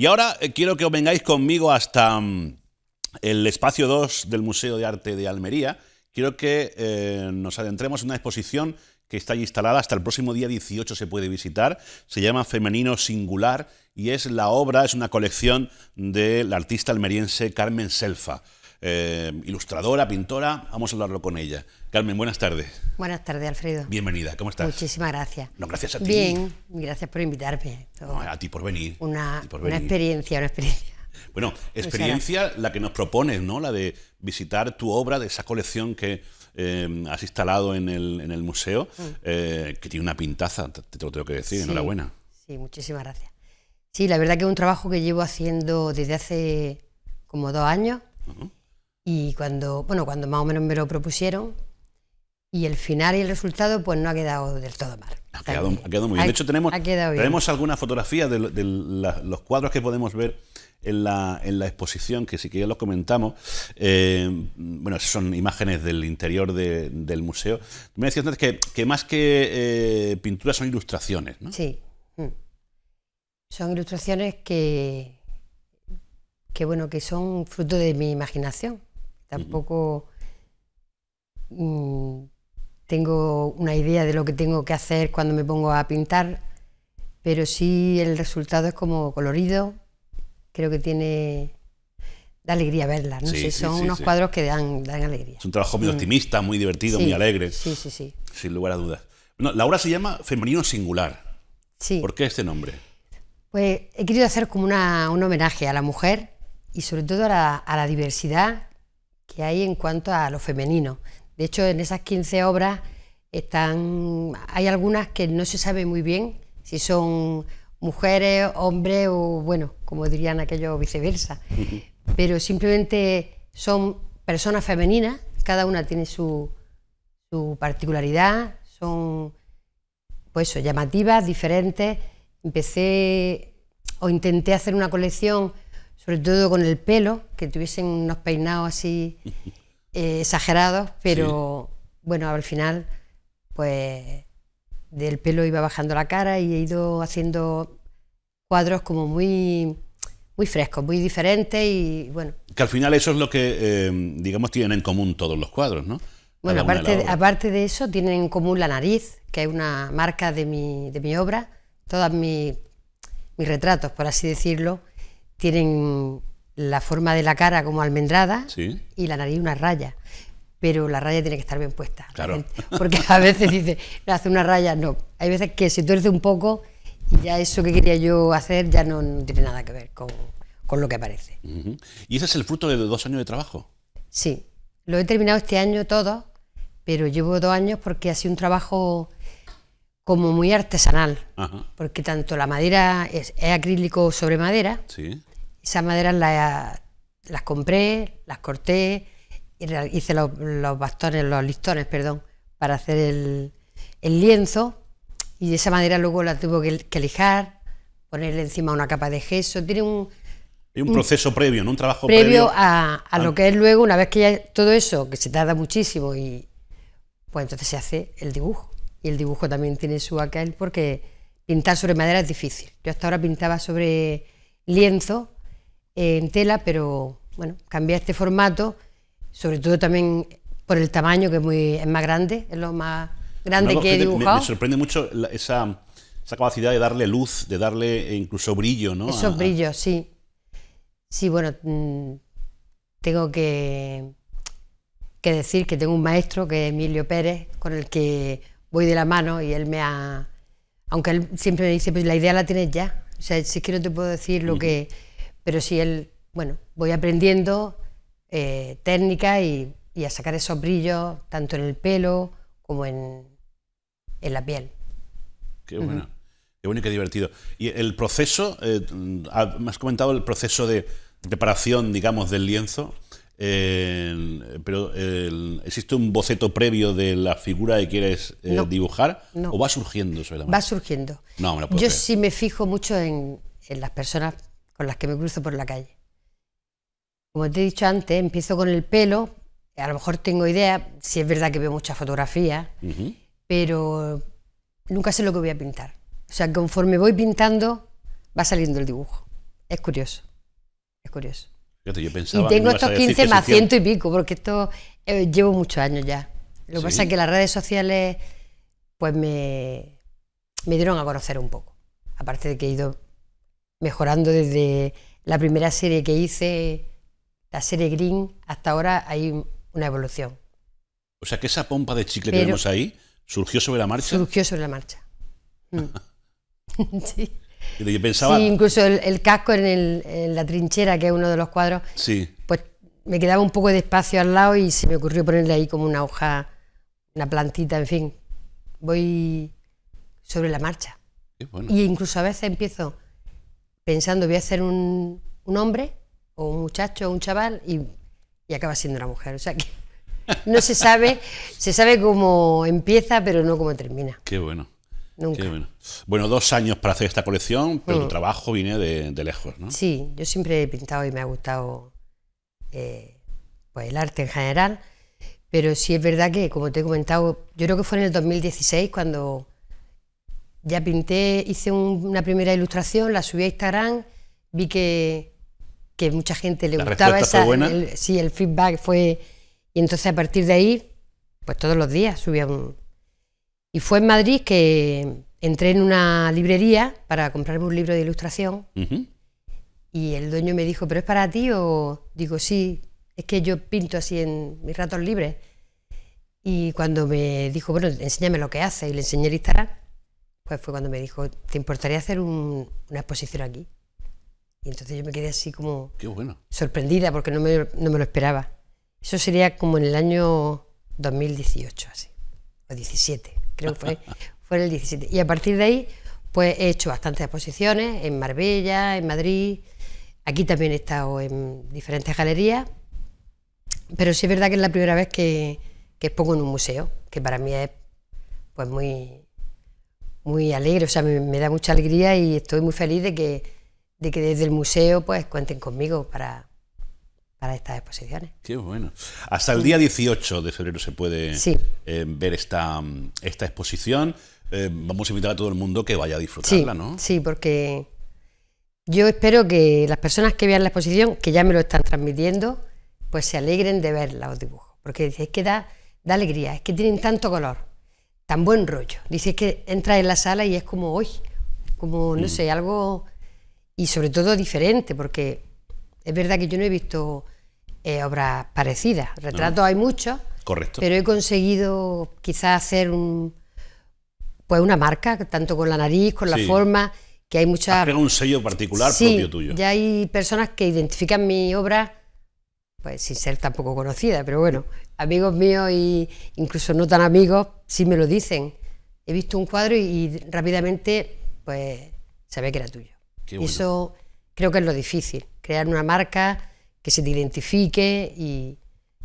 Y ahora eh, quiero que os vengáis conmigo hasta mm, el espacio 2 del Museo de Arte de Almería. Quiero que eh, nos adentremos en una exposición que está ahí instalada. Hasta el próximo día 18 se puede visitar. Se llama Femenino Singular y es la obra, es una colección del artista almeriense Carmen Selfa. Eh, ilustradora, pintora. Vamos a hablarlo con ella. Carmen, buenas tardes. Buenas tardes, Alfredo. Bienvenida, ¿cómo estás? Muchísimas gracias. No, gracias a ti. Bien, gracias por invitarme. a ti por venir. Una, experiencia, una experiencia. Bueno, pues experiencia la que nos propones, ¿no? La de visitar tu obra de esa colección que eh, has instalado en el, museo, mm. eh, que tiene una pintaza, te, lo tengo que decir, enhorabuena. Sí, muchísimas gracias. Sí, la verdad que es un trabajo que llevo haciendo desde hace como dos años. Y cuando, bueno, cuando más o menos me lo propusieron, y el final y el resultado, pues no ha quedado del todo mal. Ha quedado, muy bien. de hecho, tenemos, tenemos algunas fotografías de, los cuadros que podemos ver en la, exposición, que sí que ya los comentamos. Eh, bueno, son imágenes del interior del museo. Me decías antes que, más que eh, pinturas son ilustraciones, ¿no? Sí. Mm. Son ilustraciones que, que, bueno, que son fruto de mi imaginación. Tampoco mm, tengo una idea de lo que tengo que hacer cuando me pongo a pintar, pero sí el resultado es como colorido, creo que tiene da alegría verla. son unos cuadros que dan, alegría. Es un trabajo muy mm. optimista, muy divertido, muy alegre. Sí, sí, sí. Sin lugar a dudas. la obra se llama Femenino Singular. Sí. ¿Por qué este nombre? Pues he querido hacer como una, un homenaje a la mujer y sobre todo a la diversidad que hay en cuanto a lo femenino. De hecho, en esas 15 obras están, hay algunas que no se sabe muy bien si son mujeres, hombres o, bueno, como dirían aquellos viceversa. Pero simplemente son personas femeninas, cada una tiene su, particularidad, son, pues llamativas, diferentes. Empecé o intenté hacer una colección sobre todo con el pelo, que tuviesen unos peinados así eh, exagerados, pero bueno, al final, pues del pelo iba bajando la cara y he ido haciendo cuadros como muy muy frescos, muy diferentes y bueno. Que al final eso es lo que, eh, digamos, tienen en común todos los cuadros, ¿no? Bueno, aparte de, aparte de, eso, tienen en común la nariz, que es una marca de mi, de mi obra. Todos mis, mis retratos, por así decirlo, tienen la forma de la cara como almendrada y la nariz una raya. Pero la raya tiene que estar bien puesta. Claro. Porque a veces dice, hace una raya, no. Hay veces que se tuerce un poco y ya eso que quería yo hacer ya no, tiene nada que ver con, lo que aparece. ¿Y ese es el fruto de dos años de trabajo? Sí, lo he terminado este año todo, pero llevo dos años porque ha sido un trabajo como muy artesanal, porque tanto la madera es, es acrílico sobre madera, sí. Esas maderas las, compré, las corté, ...y hice los, bastones, los listones, perdón, para hacer el, lienzo y esa madera luego la tuve que, lijar, ponerle encima una capa de gesso. Tiene un. un, proceso previo, ¿no? Un trabajo previo. previo a, lo que es luego, una vez que ya todo eso, que se tarda muchísimo, y pues entonces se hace el dibujo. Y el dibujo también tiene su aquel porque pintar sobre madera es difícil. Yo hasta ahora pintaba sobre lienzo en tela, pero bueno, cambié este formato, sobre todo también por el tamaño, que es, muy, más grande, es lo más grande que he dibujado. Me, sorprende mucho esa, capacidad de darle luz, de darle incluso brillo, ¿no? Esos brillo sí. Sí, bueno, mm, tengo que, que decir que tengo un maestro, que es Emilio Pérez, con el que voy de la mano y él me ha... Aunque él siempre me dice, pues la idea la tienes ya. O sea, si es te puedo decir lo que pero sí él, bueno, voy aprendiendo eh, técnica y, a sacar esos brillos tanto en el pelo como en, en la piel. Qué bueno, qué bueno y qué divertido. Y el proceso, eh, me has comentado el proceso de preparación, digamos, del lienzo. Eh, pero ¿existe un boceto previo de la figura que quieres dibujar? No. ¿O va surgiendo sobre Va surgiendo. Yo sí me fijo mucho en, en, las personas con las que me cruzo por la calle. Como te he dicho antes, empiezo con el pelo, a lo mejor tengo idea, si es verdad que veo muchas fotografías, pero nunca sé lo que voy a pintar. O sea, conforme voy pintando, va saliendo el dibujo. Es curioso, es curioso. y tengo estos 15 más ciento y pico, porque esto eh, llevo muchos años ya. Lo que pasa es que las redes sociales pues me dieron a conocer un poco. Aparte de que he ido mejorando desde la primera serie que hice, la serie Green, hasta ahora hay una evolución. O sea que esa pompa de chicle que vemos ahí surgió sobre la marcha. Surgió sobre la marcha. Mm. sí. incluso el, casco en, la trinchera, que es uno de los cuadros, sí. pues me quedaba un poco de espacio al lado y se me ocurrió ponerle ahí como una hoja, una plantita, en fin. Voy sobre la marcha. Y incluso a veces empiezo pensando voy a ser un, hombre o un muchacho o un chaval y, acaba siendo una mujer. O sea que no se sabe, se sabe cómo empieza pero no cómo termina. Qué bueno. Nunca. bueno. dos años para hacer esta colección, pero el mm. trabajo viene de, lejos, ¿no? Sí, yo siempre he pintado y me ha gustado eh, pues el arte en general, pero sí es verdad que, como te he comentado, yo creo que fue en el 2016 cuando ya pinté, hice una primera ilustración, la subí a Instagram, vi que, que mucha gente le gustaba esa. El, sí, el feedback fue. Y entonces a partir de ahí, pues todos los días subía un. Y fue en Madrid que entré en una librería para comprarme un libro de ilustración. Y el dueño me dijo, ¿pero es para ti? O digo, sí, es que yo pinto así en mis ratos libres. Y cuando me dijo, bueno, enséñame lo que hace, y le enseñé a Instagram, pues fue cuando me dijo, ¿te importaría hacer una exposición aquí? Y entonces yo me quedé así como bueno. sorprendida porque no me, no me lo esperaba. Eso sería como en el año 2018, así, o 17, creo que fue, fue el 17. Y a partir de ahí, pues he hecho bastantes exposiciones en Marbella, en Madrid, aquí también he estado en diferentes galerías, pero sí es verdad que es la primera vez que, que expongo en un museo, que para mí es pues muy, muy alegre, o sea, me, da mucha alegría y estoy muy feliz de que, de que desde el museo pues cuenten conmigo para, para estas exposiciones. Qué bueno. Hasta el día 18 de febrero se puede eh, ver esta, esta exposición. Eh, vamos a invitar a todo el mundo que vaya a disfrutarla, ¿no? Sí, porque yo espero que las personas que vean la exposición, que ya me lo están transmitiendo, pues se alegren de ver los dibujos. Porque es que da, da alegría, es que tienen tanto color tan buen rollo. Dice que entra en la sala y es como hoy, como, no mm. sé, algo, y sobre todo diferente, porque es verdad que yo no he visto eh, obras parecidas. Retratos hay muchos, Correcto. pero he conseguido quizás hacer un, pues una marca, tanto con la nariz, con la forma, que hay muchas... Pero un sello particular propio tuyo. Ya hay personas que identifican mi obra pues sin ser tampoco conocida, pero bueno, amigos míos y incluso no tan amigos sí me lo dicen. He visto un cuadro y, rápidamente pues sabía que era tuyo. Eso creo que es lo difícil, crear una marca que se te identifique y,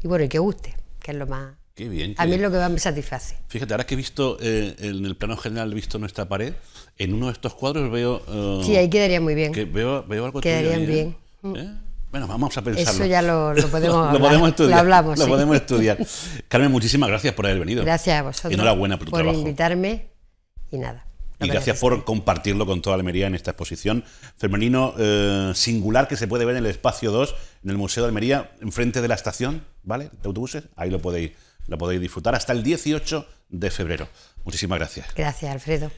bueno, y que guste, que es lo más... Qué bien. A mí es lo que más me satisface. Fíjate, ahora que he visto eh, en el plano general, he visto nuestra pared, en uno de estos cuadros veo... Eh, sí, ahí quedaría muy bien. Que veo, veo algo Quedarían ¿eh? bien. Bueno, vamos a pensarlo. Eso ya lo, podemos, estudiar. Lo, podemos estudiar. Carmen, muchísimas gracias por haber venido. Gracias a vosotros. Enhorabuena por tu por trabajo. Por invitarme y nada. Y gracias por compartirlo con toda Almería en esta exposición. Femenino eh, singular que se puede ver en el espacio 2, en el Museo de Almería, enfrente de la estación, ¿vale? De autobuses. Ahí lo podéis, lo podéis disfrutar hasta el 18 de febrero. Muchísimas gracias. Gracias, Alfredo.